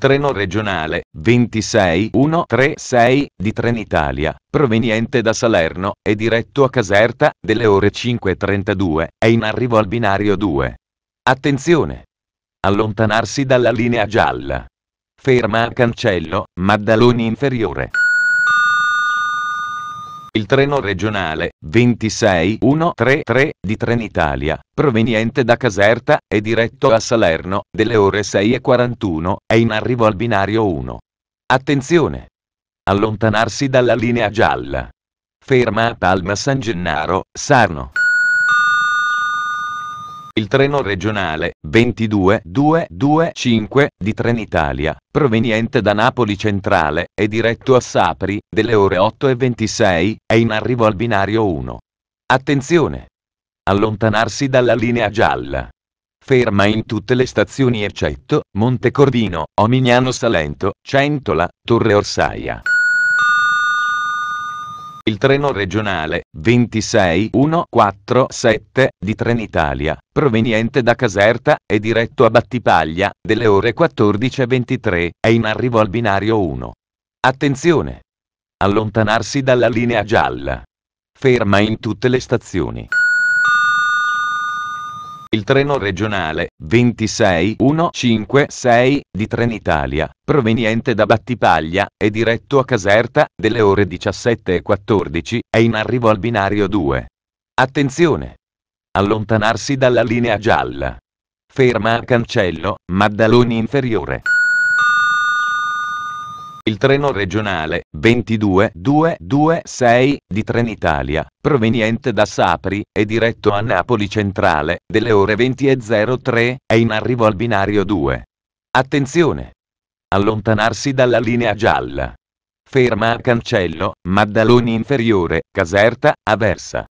treno regionale 26136 di Trenitalia, proveniente da Salerno e diretto a Caserta, delle ore 5.32, è in arrivo al binario 2. Attenzione! Allontanarsi dalla linea gialla. Ferma a cancello, Maddaloni inferiore il treno regionale 26133 di Trenitalia, proveniente da Caserta e diretto a Salerno, delle ore 6.41, è in arrivo al binario 1. Attenzione! Allontanarsi dalla linea gialla. Ferma a Palma San Gennaro, Sarno. Il treno regionale 22225 di Trenitalia, proveniente da Napoli Centrale, e diretto a Sapri, delle ore 8.26, è in arrivo al binario 1. Attenzione! Allontanarsi dalla linea gialla. Ferma in tutte le stazioni eccetto Montecordino, Omignano Salento, Centola, Torre Orsaia il treno regionale 26147 di Trenitalia, proveniente da Caserta è diretto a Battipaglia, delle ore 14.23, è in arrivo al binario 1. Attenzione! Allontanarsi dalla linea gialla. Ferma in tutte le stazioni. Il treno regionale 26156 di Trenitalia, proveniente da Battipaglia e diretto a Caserta, delle ore 17.14, è in arrivo al binario 2. Attenzione! Allontanarsi dalla linea gialla. Ferma a cancello, Maddaloni inferiore. Il treno regionale 22226 di Trenitalia, proveniente da Sapri è diretto a Napoli Centrale, delle ore 20.03, è in arrivo al binario 2. Attenzione! Allontanarsi dalla linea gialla. Ferma a Cancello, Maddaloni Inferiore, Caserta, Aversa.